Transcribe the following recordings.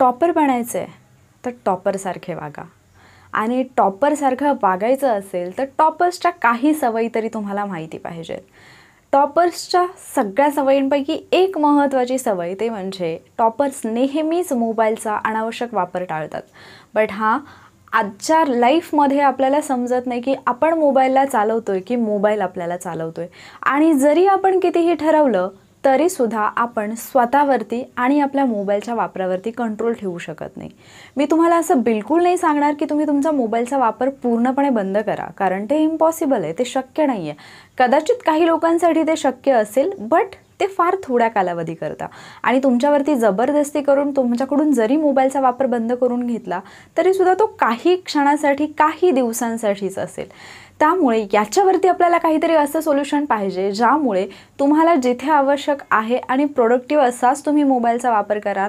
topper बनायचं आहे तर टॉपरसारखे वागा आणि टॉपरसारखं वागायचं असेल तर टॉपर्सच्या काही सवयी तरी तुम्हाला माहिती पाहिजेत टॉपर्सच्या सगळ्या सवयींपैकी एक महत्त्वाची सवय ते म्हणजे टॉपर्स नेहमीच मोबाईलचा अनावश्यक वापर टाळतात बट हा आजच्या लाईफमध्ये आपल्याला समजत नाही की आपण मोबाईलला चालवतो आहे की मोबाईल आपल्याला चालवतो आहे आणि जरी आपण कितीही ठरवलं तरीसुद्धा आपण स्वतःवरती आणि आपल्या मोबाईलच्या वापरावरती कंट्रोल ठेवू शकत नाही मी तुम्हाला असं बिलकुल नाही सांगणार की तुम्ही तुमचा मोबाईलचा वापर पूर्णपणे बंद करा कारण ते इम्पॉसिबल आहे ते शक्य नाही आहे कदाचित काही लोकांसाठी ते शक्य असेल बट ते फार थोड्या कालावधी करता आणि तुमच्यावरती जबरदस्ती करून तुमच्याकडून जरी मोबाईलचा वापर बंद करून घेतला तरीसुद्धा तो काही क्षणासाठी काही दिवसांसाठीच असेल त्यामुळे याच्यावरती आपल्याला काहीतरी असं सोल्युशन पाहिजे ज्यामुळे तुम्हाला जिथे आवश्यक आहे आणि प्रोडक्टिव्ह असाच तुम्ही मोबाईलचा वापर कराल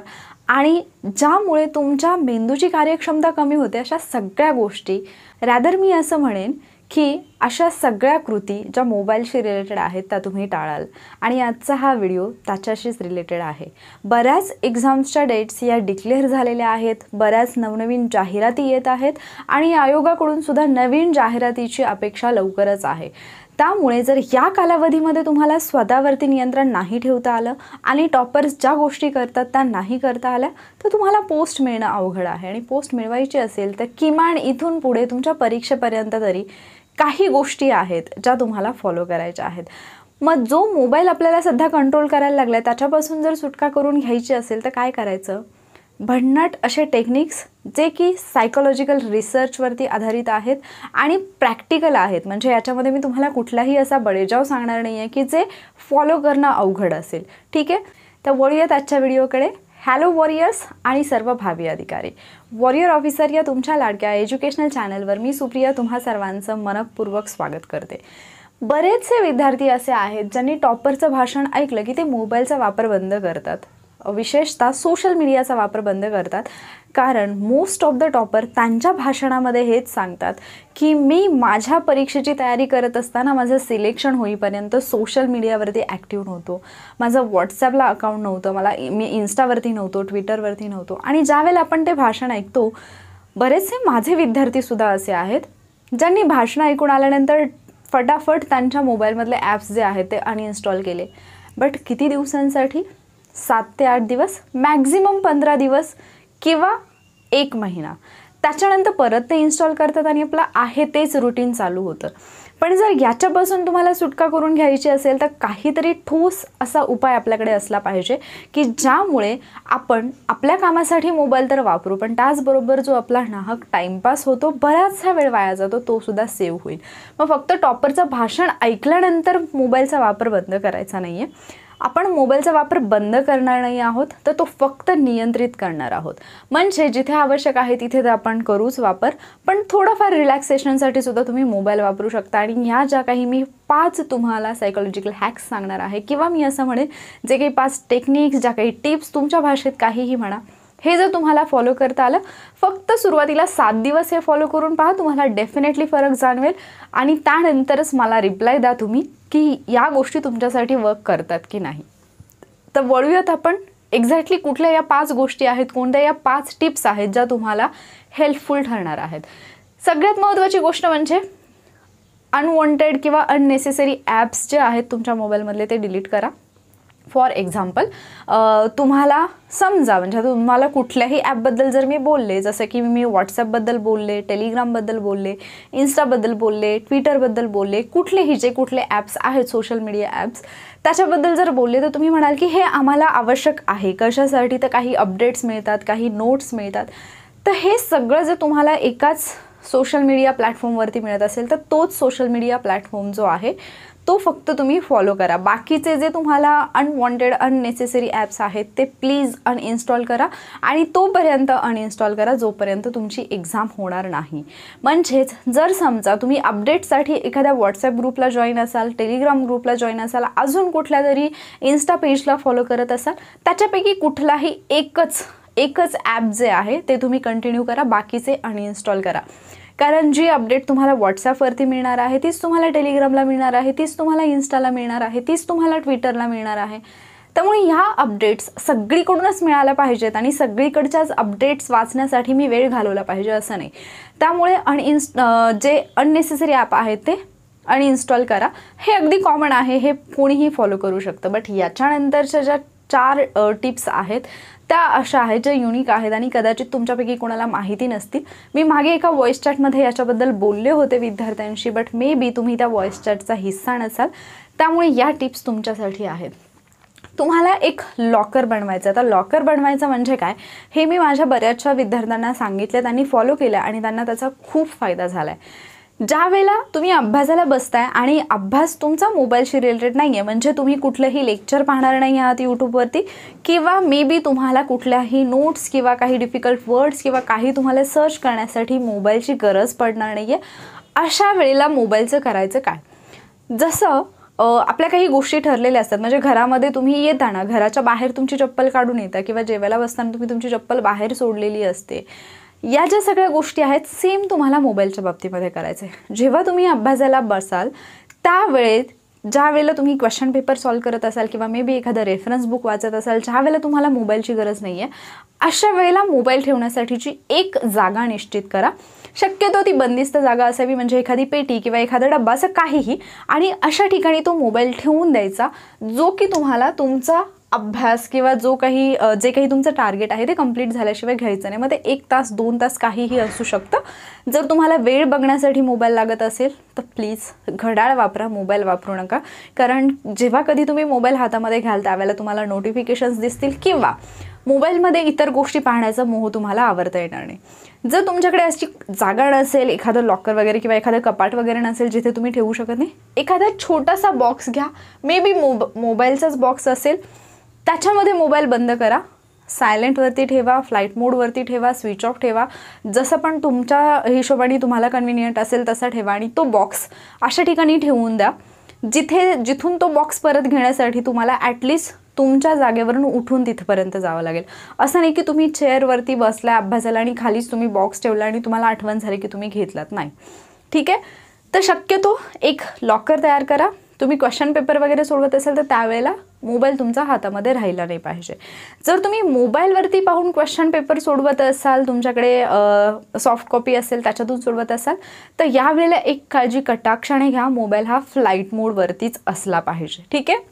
आणि ज्यामुळे तुमच्या मेंदूची कार्यक्षमता कमी होते अशा सगळ्या गोष्टी रॅदर मी असं म्हणेन की अशा सगळ्या कृती ज्या मोबाईलशी रिलेटेड आहेत त्या तुम्ही टाळाल आणि आजचा हा व्हिडिओ त्याच्याशीच रिलेटेड आहे बऱ्याच एक्झाम्सच्या डेट्स या डिक्लेअर झालेल्या आहेत बऱ्याच नवनवीन जाहिराती येत आहेत आणि आयोगाकडून सुद्धा नवीन जाहिरातीची अपेक्षा लवकरच आहे त्यामुळे जर या कालावधीमध्ये तुम्हाला स्वतःवरती नियंत्रण नाही ठेवता आलं आणि टॉपर्स ज्या गोष्टी करतात त्या नाही करता आल्या तर तुम्हाला पोस्ट मिळणं अवघड आहे आणि पोस्ट मिळवायची असेल तर किमान इथून पुढे तुमच्या परीक्षेपर्यंत तरी काही गोष्टी आहेत ज्या तुम्हाला फॉलो करायच्या आहेत मग जो मोबाईल आपल्याला सध्या कंट्रोल करायला लागला आहे त्याच्यापासून जर सुटका करून घ्यायची असेल तर काय करायचं भन्नाट असे टेक्निक्स जे की सायकोलॉजिकल रिसर्चवरती आधारित आहेत आणि प्रॅक्टिकल आहेत म्हणजे याच्यामध्ये मी तुम्हाला कुठलाही असा बळेजाव सांगणार नाही आहे की जे फॉलो करणं अवघड असेल ठीक आहे तर वळूयात आजच्या व्हिडिओकडे हॅलो वॉरियर्स आणि सर्व भावी अधिकारी वॉरियर ऑफिसर या तुमच्या लाडक्या एज्युकेशनल चॅनलवर मी सुप्रिया तुम्हा सर्वांचं मनपूर्वक स्वागत करते बरेचसे विद्यार्थी असे आहेत ज्यांनी टॉपरचं भाषण ऐकलं की ते मोबाईलचा वापर बंद करतात विशेषतः सोशल मीडियाचा वापर बंद करतात कारण मोस्ट ऑफ द टॉपर त्यांच्या भाषणामध्ये हेच सांगतात की मी माझ्या परीक्षेची तयारी करत असताना माझं सिलेक्शन होईपर्यंत सोशल मीडियावरती ॲक्टिव्ह नव्हतो माझं व्हॉट्सॲपला अकाउंट नव्हतं मला e- मी इन्स्टावरती नव्हतो ट्विटरवरती नव्हतो आणि ज्यावेळेला आपण ते भाषण ऐकतो बरेचसे माझे विद्यार्थीसुद्धा असे आहेत ज्यांनी भाषणं ऐकून आल्यानंतर फटाफट त्यांच्या मोबाईलमधले ॲप्स जे आहेत ते अनइन्स्टॉल केले बट किती दिवसांसाठी सात ते आठ दिवस मॅक्झिमम पंधरा दिवस किंवा एक महिना त्याच्यानंतर परत ते इन्स्टॉल करतात आणि आपलं आहे तेच रुटीन चालू होतं पण जर याच्यापासून तुम्हाला सुटका करून घ्यायची असेल तर काहीतरी ठोस असा उपाय आपल्याकडे असला पाहिजे की ज्यामुळे आपण आपल्या कामासाठी मोबाईल तर वापरू पण त्याचबरोबर जो आपला नाहक टाईमपास होतो बराचसा वेळ वाया जातो तो सुद्धा सेव्ह होईल मग फक्त टॉपरचं भाषण ऐकल्यानंतर मोबाईलचा वापर बंद करायचा नाही आहे आपण मोबाईलचा वापर बंद करणार नाही आहोत तर तो फक्त नियंत्रित करणार आहोत म्हणजे जिथे आवश्यक आहे तिथे तर आपण करूच वापर पण थोडाफार रिलॅक्सेशनसाठी सुद्धा तुम्ही मोबाईल वापरू शकता आणि ह्या ज्या काही मी पाच तुम्हाला सायकोलॉजिकल हॅक्स सांगणार आहे किंवा मी असं म्हणेन जे काही पाच टेक्निक्स ज्या काही टिप्स तुमच्या भाषेत काहीही म्हणा हे जर तुम्हाला फॉलो करता आलं फक्त सुरुवातीला सात दिवस हे फॉलो करून पहा तुम्हाला डेफिनेटली फरक जाणवेल आणि त्यानंतरच मला रिप्लाय द्या तुम्ही की या गोष्टी तुमच्यासाठी वर्क करतात की नाही तर वळूयात आपण एक्झॅक्टली कुठल्या या पाच गोष्टी आहेत कोणत्या या पाच टिप्स आहेत ज्या तुम्हाला हेल्पफुल ठरणार आहेत सगळ्यात महत्त्वाची गोष्ट म्हणजे अनवॉन्टेड किंवा अननेसेसरी ॲप्स जे आहेत तुमच्या मोबाईलमधले ते डिलीट करा फॉर एक्झाम्पल तुम्हाला समजा म्हणजे तुम्हाला कुठल्याही ॲपबद्दल जर मी बोलले जसं की मी व्हॉट्सॲपबद्दल बोलले टेलिग्रामबद्दल बोलले इन्स्टाबद्दल बोलले ट्विटरबद्दल बोलले कुठलेही जे कुठले ॲप्स आहेत सोशल मीडिया ॲप्स त्याच्याबद्दल जर बोलले तर तुम्ही म्हणाल की हे आम्हाला आवश्यक आहे कशासाठी तर काही अपडेट्स मिळतात काही नोट्स मिळतात तर हे सगळं जर तुम्हाला एकाच सोशल मीडिया प्लॅटफॉर्मवरती मिळत असेल तर तोच सोशल मीडिया प्लॅटफॉर्म जो आहे तो फक्त तुम्ही फॉलो करा बाकीचे जे तुम्हाला अनवॉन्टेड अननेसेसरी ॲप्स आहेत ते प्लीज अनइन्स्टॉल करा आणि तोपर्यंत अनइन्स्टॉल करा जोपर्यंत तुमची एक्झाम होणार नाही म्हणजेच जर समजा तुम्ही अपडेटसाठी एखाद्या व्हॉट्सअप ग्रुपला जॉईन असाल टेलिग्राम ग्रुपला जॉईन असाल अजून कुठल्या तरी इन्स्टा पेजला फॉलो करत असाल त्याच्यापैकी कुठलाही एकच एकच ॲप जे आहे ते तुम्ही कंटिन्यू करा बाकीचे अनइन्स्टॉल करा कारण जी अपडेट तुम्हाला व्हॉट्सअपवरती मिळणार आहे तीच तुम्हाला टेलिग्रामला मिळणार आहे तीच तुम्हाला इन्स्टाला मिळणार आहे तीच तुम्हाला ट्विटरला मिळणार आहे त्यामुळे ह्या अपडेट्स सगळीकडूनच मिळाल्या पाहिजेत आणि सगळीकडच्याच अपडेट्स वाचण्यासाठी मी वेळ घालवला पाहिजे असं नाही त्यामुळे अनइन्स जे अननेसेसरी ॲप आहेत ते अनइन्स्टॉल करा हे अगदी कॉमन आहे हे कोणीही फॉलो करू शकतं बट याच्यानंतरच्या ज्या चार टिप्स आहेत त्या अशा आहेत ज्या युनिक आहेत आणि कदाचित तुमच्यापैकी कोणाला माहिती नसतील मी मागे एका व्हॉइस चॅटमध्ये याच्याबद्दल बोलले होते विद्यार्थ्यांशी बट मे बी तुम्ही त्या व्हॉइस चॅटचा हिस्सा नसाल त्यामुळे या टिप्स तुमच्यासाठी आहेत तुम्हाला एक लॉकर बनवायचं तर लॉकर बनवायचं म्हणजे काय हे मी माझ्या बऱ्याचशा विद्यार्थ्यांना सांगितलं त्यांनी फॉलो केलं आणि त्यांना त्याचा खूप फायदा झाला ज्या वेळेला तुम्ही अभ्यासाला बसताय आणि अभ्यास तुमचा मोबाईलशी रिलेटेड नाही आहे म्हणजे तुम्ही कुठलंही लेक्चर पाहणार नाही आहात यूट्यूबवरती किंवा मे बी तुम्हाला कुठल्याही नोट्स किंवा काही डिफिकल्ट वर्ड्स किंवा काही तुम्हाला सर्च करण्यासाठी मोबाईलची गरज पडणार नाही आहे अशा वेळेला मोबाईलचं करायचं काय जसं आपल्या काही गोष्टी ठरलेल्या असतात म्हणजे घरामध्ये तुम्ही येताना घराच्या बाहेर तुमची चप्पल काढून येता किंवा जेवायला बसताना तुम्ही तुमची चप्पल बाहेर सोडलेली असते या ज्या सगळ्या गोष्टी आहेत सेम तुम्हाला मोबाईलच्या बाबतीमध्ये करायचं आहे जेव्हा तुम्ही अभ्यासाला बसाल त्यावेळेत ज्या वेळेला तुम्ही क्वेश्चन पेपर सॉल्व करत असाल किंवा मे बी एखादा रेफरन्स बुक वाचत असाल ज्या वेळेला तुम्हाला मोबाईलची गरज नाही आहे अशा वेळेला मोबाईल ठेवण्यासाठीची एक जागा निश्चित करा शक्यतो ती बंदिस्त जागा असावी म्हणजे एखादी पेटी किंवा एखादा डब्बा असं काहीही आणि अशा ठिकाणी तो मोबाईल ठेवून द्यायचा जो की तुम्हाला तुमचा अभ्यास किंवा जो काही जे काही तुमचं टार्गेट आहे ते कंप्लीट झाल्याशिवाय घ्यायचं नाही मग ते एक तास दोन तास काहीही असू शकतं जर तुम्हाला वेळ बघण्यासाठी मोबाईल लागत असेल तर प्लीज घड्याळ वापरा मोबाईल वापरू नका कारण जेव्हा कधी तुम्ही मोबाईल हातामध्ये घ्याल त्यावेळेला तुम्हाला नोटिफिकेशन्स दिसतील किंवा मोबाईलमध्ये इतर गोष्टी पाहण्याचा मोह तुम्हाला आवडता येणार नाही जर तुमच्याकडे अशी जागा नसेल एखादं लॉकर वगैरे किंवा एखादं कपाट वगैरे नसेल जिथे तुम्ही ठेवू शकत नाही एखादा छोटासा बॉक्स घ्या मे बी मोब मोबाईलचाच बॉक्स असेल त्याच्यामध्ये मोबाईल बंद करा सायलेंटवरती ठेवा फ्लाईट मोडवरती ठेवा स्विच ऑफ ठेवा जसं पण तुमच्या हिशोबाने तुम्हाला कन्व्हिनियंट असेल तसा ठेवा आणि तो बॉक्स अशा ठिकाणी ठेवून द्या जिथे जिथून तो बॉक्स परत घेण्यासाठी तुम्हाला ॲटलिस्ट तुमच्या जागेवरून उठून तिथपर्यंत जावं लागेल असं नाही की तुम्ही चेअरवरती बसला अभ्यासाला आणि खालीच तुम्ही बॉक्स ठेवला आणि तुम्हाला आठवण झाली की तुम्ही घेतलात नाही ठीक आहे तर शक्यतो एक लॉकर तयार करा तुम्ही क्वेश्चन पेपर वगैरे सोडवत असेल तर त्यावेळेला मोबाईल तुमचा हातामध्ये राहिला नाही पाहिजे जर तुम्ही मोबाईलवरती पाहून क्वेश्चन पेपर सोडवत असाल तुमच्याकडे सॉफ्ट कॉपी असेल त्याच्यातून सोडवत असाल तर यावेळेला एक काळजी कटाक्षाने घ्या मोबाईल हा फ्लाईट मोडवरतीच असला पाहिजे ठीक आहे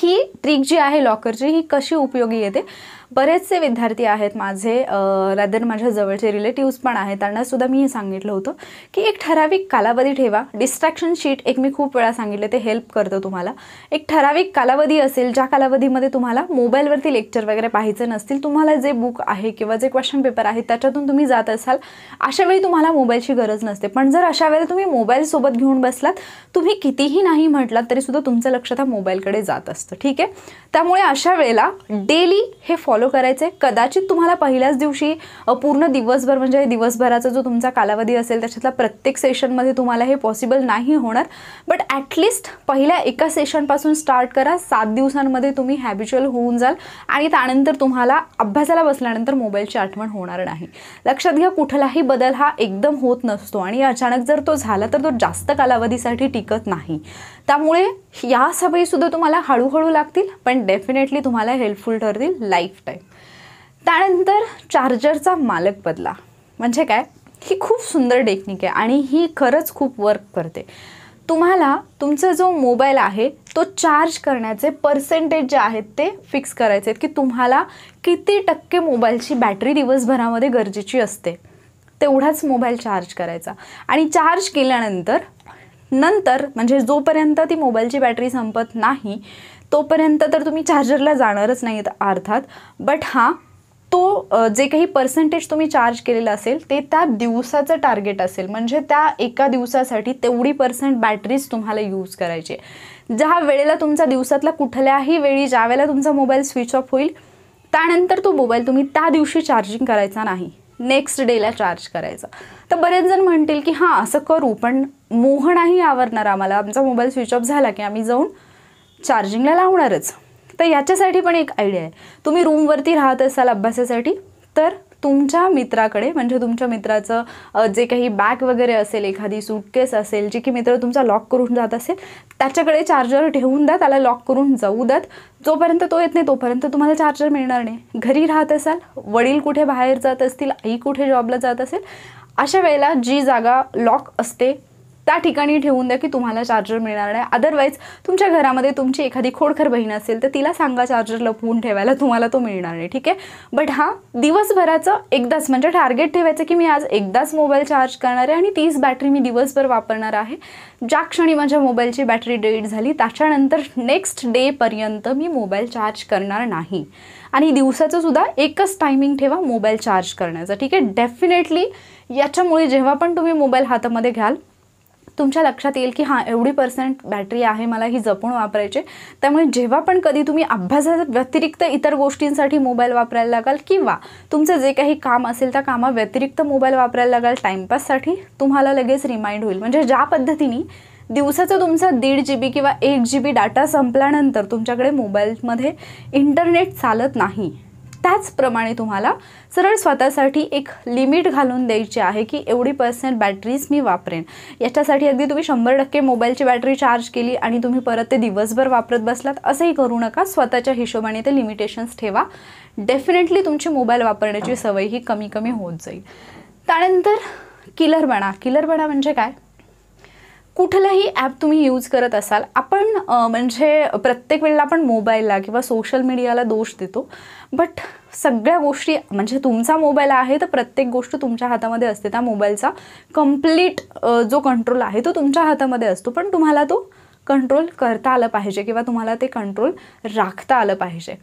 ही ट्रिक जी आहे लॉकरची ही कशी उपयोगी येते बरेचसे विद्यार्थी आहेत माझे रादर माझ्या जवळचे रिलेटिव्स पण आहेत त्यांना सुद्धा मी हे सांगितलं होतं की एक ठराविक कालावधी ठेवा डिस्ट्रॅक्शन शीट एक मी खूप वेळा सांगितले ते हेल्प करतो तुम्हाला एक ठराविक कालावधी असेल ज्या कालावधीमध्ये तुम्हाला मोबाईलवरती लेक्चर वगैरे पाहायचे नसतील तुम्हाला जे बुक आहे किंवा जे क्वेश्चन पेपर आहेत त्याच्यातून तुम्ही जात असाल अशा वेळी तुम्हाला मोबाईलची गरज नसते पण जर अशा वेळेला तुम्ही मोबाईल सोबत घेऊन बसलात तुम्ही कितीही नाही म्हटलात तरीसुद्धा तुमचं लक्ष त्या मोबाईलकडे जात असतं ठीक आहे त्यामुळे अशा वेळेला डेली हे फॉलो फॉलो करायचं आहे कदाचित तुम्हाला पहिल्याच दिवशी पूर्ण दिवसभर म्हणजे दिवसभराचा जो तुमचा कालावधी असेल त्याच्यातला प्रत्येक सेशनमध्ये तुम्हाला हे पॉसिबल नाही होणार बट ॲटलिस्ट पहिल्या एका सेशनपासून स्टार्ट करा सात दिवसांमध्ये तुम्ही हॅबिच्युअल होऊन जाल आणि त्यानंतर तुम्हाला अभ्यासाला बसल्यानंतर मोबाईलची आठवण होणार नाही लक्षात घ्या कुठलाही बदल हा एकदम होत नसतो आणि अचानक जर तो झाला तर तो जास्त कालावधीसाठी टिकत नाही त्यामुळे या सवयीसुद्धा तुम्हाला हळूहळू लागतील पण डेफिनेटली तुम्हाला हेल्पफुल ठरतील लाईफ त्यानंतर चार्जरचा मालक बदला म्हणजे काय ही खूप सुंदर टेक्निक आहे आणि ही खरंच खूप वर्क करते तुम्हाला तुमचा जो मोबाईल आहे तो चार्ज करण्याचे पर्सेंटेज जे आहेत ते फिक्स करायचे आहेत की तुम्हाला किती टक्के मोबाईलची बॅटरी दिवसभरामध्ये गरजेची असते तेवढाच मोबाईल चार्ज करायचा आणि चार्ज केल्यानंतर नंतर म्हणजे जोपर्यंत ती मोबाईलची बॅटरी संपत नाही तोपर्यंत तर तुम्ही चार्जरला जाणारच नाहीत अर्थात बट हां तो जे काही पर्सेंटेज तुम्ही चार्ज केलेलं असेल ते त्या दिवसाचं टार्गेट असेल म्हणजे त्या एका दिवसासाठी तेवढी पर्सेंट बॅटरीज तुम्हाला यूज करायची ज्या वेळेला तुमचा दिवसातला कुठल्याही वेळी ज्या वेळेला तुमचा मोबाईल स्विच ऑफ होईल त्यानंतर तो मोबाईल तुम्ही त्या दिवशी चार्जिंग करायचा नाही नेक्स्ट डेला चार्ज करायचा तर बरेच जण म्हणतील की हां असं करू पण मोह नाही आवरणार आम्हाला आमचा मोबाईल स्विच ऑफ झाला की आम्ही जाऊन चार्जिंगला लावणारच तर याच्यासाठी पण एक आयडिया आहे तुम्ही रूमवरती राहत असाल अभ्यासासाठी तर तुमच्या मित्राकडे म्हणजे तुमच्या मित्राचं जे काही बॅग वगैरे असेल एखादी सूटकेस असेल जी की मित्र तुमचा लॉक करून जात असेल त्याच्याकडे चार्जर ठेवून द्या त्याला लॉक करून जाऊ द्यात जोपर्यंत तो येत नाही तोपर्यंत तुम्हाला चार्जर मिळणार नाही घरी राहत असाल वडील कुठे बाहेर जात असतील आई कुठे जॉबला जात असेल अशा वेळेला जी जागा लॉक असते त्या ठिकाणी ठेवून द्या की तुम्हाला चार्जर मिळणार नाही अदरवाईज तुमच्या घरामध्ये तुमची एखादी खोडखर बहीण असेल तर तिला सांगा चार्जर लपवून ठेवायला तुम्हाला तो मिळणार नाही ठीक आहे बट हा दिवसभराचं एकदाच म्हणजे टार्गेट ठेवायचं की मी आज एकदाच मोबाईल चार्ज करणार आहे आणि तीच बॅटरी मी दिवसभर वापरणार आहे ज्या क्षणी माझ्या मोबाईलची बॅटरी डेट झाली त्याच्यानंतर नेक्स्ट डेपर्यंत मी मोबाईल चार्ज करणार नाही आणि दिवसाचं सुद्धा एकच टायमिंग ठेवा मोबाईल चार्ज करण्याचा ठीक आहे डेफिनेटली याच्यामुळे जेव्हा पण तुम्ही मोबाईल हातामध्ये घ्याल तुमच्या लक्षात येईल की हां एवढी पर्सेंट बॅटरी आहे मला ही जपून वापरायची त्यामुळे जेव्हा पण कधी तुम्ही अभ्यासा व्यतिरिक्त इतर गोष्टींसाठी मोबाईल वापरायला लागाल किंवा तुमचं जे काही काम असेल त्या कामाव्यतिरिक्त मोबाईल वापरायला लागाल टाईमपाससाठी तुम्हाला लगेच रिमाइंड होईल म्हणजे ज्या पद्धतीने दिवसाचं तुमचं दीड जी बी किंवा एक जी बी डाटा संपल्यानंतर तुमच्याकडे मोबाईलमध्ये इंटरनेट चालत नाही त्याचप्रमाणे तुम्हाला सरळ स्वतःसाठी एक लिमिट घालून द्यायची आहे की एवढी पर्सेंट बॅटरीज मी वापरेन याच्यासाठी अगदी तुम्ही शंभर टक्के मोबाईलची बॅटरी चार्ज केली आणि तुम्ही परत ते दिवसभर वापरत बसलात असंही करू नका स्वतःच्या हिशोबाने ते लिमिटेशन्स ठेवा डेफिनेटली तुमची मोबाईल वापरण्याची सवय ही कमी कमी होत जाईल त्यानंतर किलर बना किलर बना म्हणजे काय कुठलंही ॲप तुम्ही यूज करत असाल आपण म्हणजे प्रत्येक वेळेला आपण मोबाईलला किंवा सोशल मीडियाला दोष देतो बट सगळ्या गोष्टी म्हणजे तुमचा मोबाईल आहे तर प्रत्येक गोष्ट तुमच्या हातामध्ये असते त्या मोबाईलचा कम्प्लीट जो कंट्रोल आहे तो तुमच्या हातामध्ये असतो पण तुम्हाला तो कंट्रोल करता आलं पाहिजे किंवा तुम्हाला ते कंट्रोल राखता आलं पाहिजे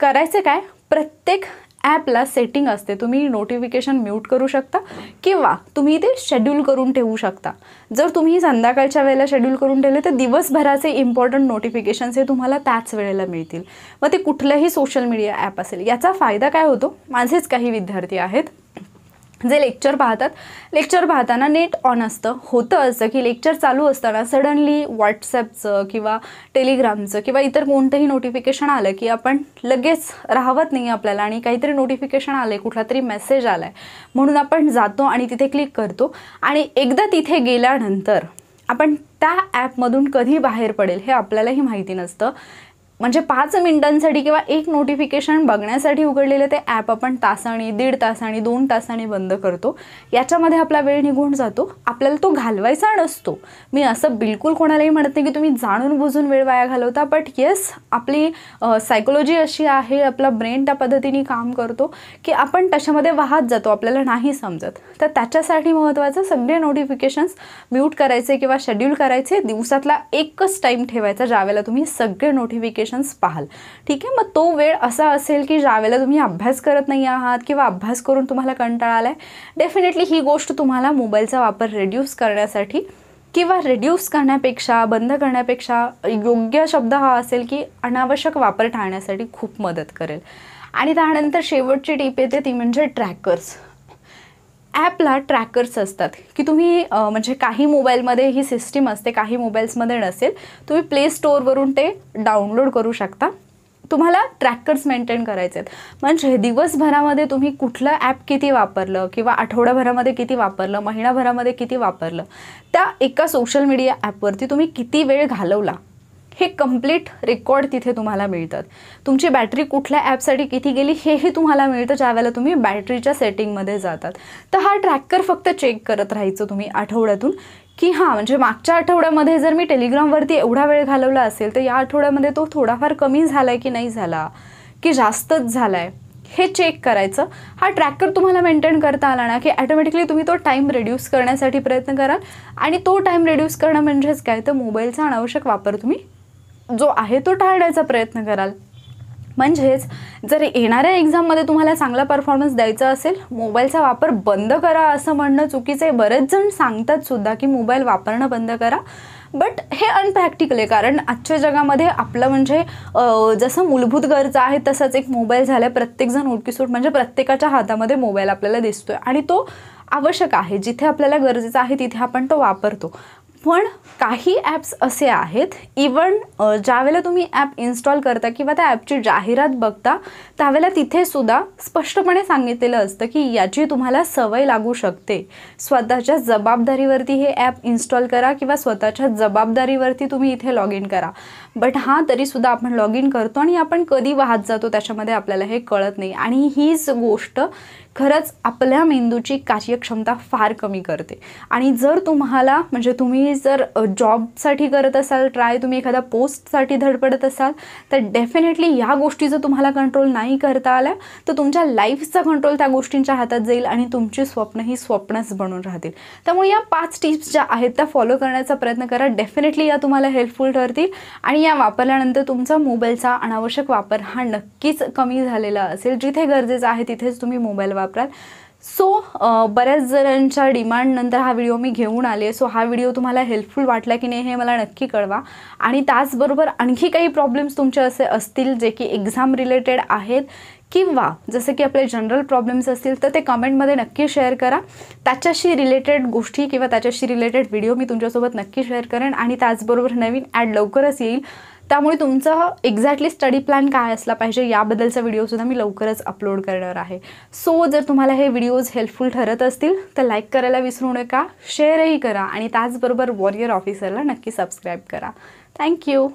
करायचं काय प्रत्येक ॲपला सेटिंग असते तुम्ही नोटिफिकेशन म्यूट करू शकता किंवा तुम्ही ते शेड्यूल करून ठेवू शकता जर तुम्ही संध्याकाळच्या वेळेला शेड्यूल करून ठेवले तर दिवसभराचे इम्पॉर्टंट नोटिफिकेशन्स हे तुम्हाला त्याच वेळेला मिळतील मग ते कुठलंही सोशल मीडिया ॲप असेल याचा फायदा काय होतो माझेच काही विद्यार्थी आहेत जे लेक्चर पाहतात लेक्चर पाहताना नेट ऑन असतं होतं असं की लेक्चर चालू असताना सडनली व्हॉट्सॲपचं किंवा टेलिग्रामचं किंवा इतर कोणतंही नोटिफिकेशन आलं की आपण लगेच राहवत नाही आपल्याला आणि काहीतरी नोटिफिकेशन आलं आहे कुठला तरी मेसेज आला आहे म्हणून आपण जातो आणि तिथे क्लिक करतो आणि एकदा तिथे गेल्यानंतर आपण त्या ॲपमधून कधी बाहेर पडेल हे आपल्यालाही माहिती नसतं म्हणजे पाच मिनिटांसाठी किंवा एक नोटिफिकेशन बघण्यासाठी उघडलेलं ते ॲप आपण तासाने दीड तासाने दोन तासाने बंद करतो याच्यामध्ये आपला वेळ निघून जातो आपल्याला तो घालवायचा नसतो मी असं बिलकुल कोणालाही म्हणत नाही की तुम्ही जाणून बुजून वेळ वाया घालवता बट येस आपली सायकोलॉजी अशी आहे आपला ब्रेन त्या पद्धतीने काम करतो की आपण त्याच्यामध्ये वाहत जातो आपल्याला नाही समजत तर त्याच्यासाठी महत्त्वाचं सगळे नोटिफिकेशन्स म्यूट करायचे किंवा शेड्यूल करायचे दिवसातला एकच टाईम ठेवायचा ज्यावेळेला तुम्ही सगळे नोटिफिकेशन सेशन्स पाहाल ठीक आहे मग तो वेळ असा असेल की ज्यावेळेला तुम्ही अभ्यास करत नाही आहात किंवा अभ्यास करून तुम्हाला कंटाळा आला आहे डेफिनेटली ही गोष्ट तुम्हाला मोबाईलचा वापर रेड्यूस करण्यासाठी किंवा रिड्यूस करण्यापेक्षा बंद करण्यापेक्षा योग्य शब्द हा असेल की अनावश्यक वापर टाळण्यासाठी खूप मदत करेल आणि त्यानंतर शेवटची टीप येते ती म्हणजे ट्रॅकर्स ॲपला ट्रॅकर्स असतात की तुम्ही म्हणजे काही मोबाईलमध्ये ही सिस्टीम असते काही मोबाईल्समध्ये नसेल तुम्ही प्ले स्टोअरवरून ते डाउनलोड करू शकता तुम्हाला ट्रॅकर्स मेंटेन करायचे आहेत म्हणजे दिवसभरामध्ये तुम्ही कुठलं ॲप किती वापरलं किंवा आठवड्याभरामध्ये किती वापरलं महिनाभरामध्ये किती वापरलं त्या एका सोशल मीडिया ॲपवरती तुम्ही किती वेळ घालवला हे कम्प्लीट रेकॉर्ड तिथे तुम्हाला मिळतात तुमची बॅटरी कुठल्या ॲपसाठी किती गेली हेही तुम्हाला मिळतं ज्यावेळेला तुम्ही बॅटरीच्या सेटिंगमध्ये जातात तर हा ट्रॅकर फक्त चेक करत राहायचं तुम्ही आठवड्यातून की हां म्हणजे मागच्या आठवड्यामध्ये जर मी टेलिग्रामवरती एवढा वेळ घालवला असेल तर या आठवड्यामध्ये तो थोडाफार कमी झाला की नाही झाला की जास्तच झाला हे चेक करायचं हा ट्रॅकर तुम्हाला मेंटेन करता आला ना की ॲटोमॅटिकली तुम्ही तो टाईम रेड्यूस करण्यासाठी प्रयत्न कराल आणि तो टाईम रेड्यूस करणं म्हणजेच काय तर मोबाईलचा अनावश्यक वापर तुम्ही जो आहे तो टाळण्याचा प्रयत्न कराल म्हणजेच जर येणाऱ्या एक्झाममध्ये तुम्हाला चांगला परफॉर्मन्स द्यायचा असेल मोबाईलचा वापर बंद करा असं म्हणणं चुकीचं आहे बरेच जण सांगतात सुद्धा की मोबाईल वापरणं बंद करा बट हे अनप्रॅक्टिकल आहे कारण आजच्या जगामध्ये आपलं म्हणजे जसं मूलभूत गरज आहे तसंच एक मोबाईल झाला आहे प्रत्येकजण उडकीसूट म्हणजे प्रत्येकाच्या हातामध्ये मोबाईल आपल्याला दिसतो आणि तो आवश्यक आहे जिथे आपल्याला गरजेचं आहे तिथे आपण तो वापरतो पण काही ॲप्स असे आहेत इवन ज्यावेळेला तुम्ही ॲप इन्स्टॉल करता किंवा त्या ॲपची जाहिरात बघता त्यावेळेला तिथेसुद्धा स्पष्टपणे सांगितलेलं असतं की याची तुम्हाला सवय लागू शकते स्वतःच्या जबाबदारीवरती हे ॲप इन्स्टॉल करा किंवा स्वतःच्या जबाबदारीवरती तुम्ही इथे लॉग इन करा बट हा तरीसुद्धा आपण लॉग इन करतो आणि आपण कधी वाहत जातो त्याच्यामध्ये आपल्याला हे कळत नाही आणि हीच गोष्ट खरंच आपल्या मेंदूची कार्यक्षमता फार कमी करते आणि जर तुम्हाला म्हणजे तुम्ही जर जॉबसाठी करत असाल ट्राय तुम्ही एखाद्या पोस्टसाठी धडपडत असाल तर डेफिनेटली या गोष्टी जर तुम्हाला कंट्रोल नाही करता आल्या तर तुमच्या लाईफचा कंट्रोल त्या गोष्टींच्या हातात जाईल आणि तुमची स्वप्न ही स्वप्नच बनून राहतील त्यामुळे या पाच टिप्स ज्या आहेत त्या फॉलो करण्याचा प्रयत्न करा डेफिनेटली या तुम्हाला हेल्पफुल ठरतील आणि या वापरल्यानंतर तुमचा मोबाईलचा अनावश्यक वापर हा नक्कीच कमी झालेला असेल जिथे गरजेचं आहे तिथेच तुम्ही मोबाईल वापराल सो बऱ्याच जणांच्या डिमांडनंतर हा व्हिडिओ मी घेऊन आले सो हा व्हिडिओ तुम्हाला हेल्पफुल वाटला की नाही हे मला नक्की कळवा आणि त्याचबरोबर आणखी काही प्रॉब्लेम्स तुमचे असे असतील जे की एक्झाम रिलेटेड आहेत किंवा जसं की आपले जनरल प्रॉब्लेम्स असतील तर ते कमेंटमध्ये नक्की शेअर करा त्याच्याशी रिलेटेड गोष्टी किंवा त्याच्याशी रिलेटेड व्हिडिओ मी तुमच्यासोबत नक्की शेअर करेन आणि त्याचबरोबर नवीन ॲड लवकरच येईल त्यामुळे तुमचा एक्झॅक्टली स्टडी प्लॅन काय असला पाहिजे याबद्दलचा व्हिडिओसुद्धा मी लवकरच अपलोड करणार आहे सो जर तुम्हाला हे व्हिडिओज हेल्पफुल ठरत असतील तर लाईक करायला विसरू नका शेअरही करा आणि त्याचबरोबर वॉरियर ऑफिसरला नक्की सबस्क्राईब करा थँक्यू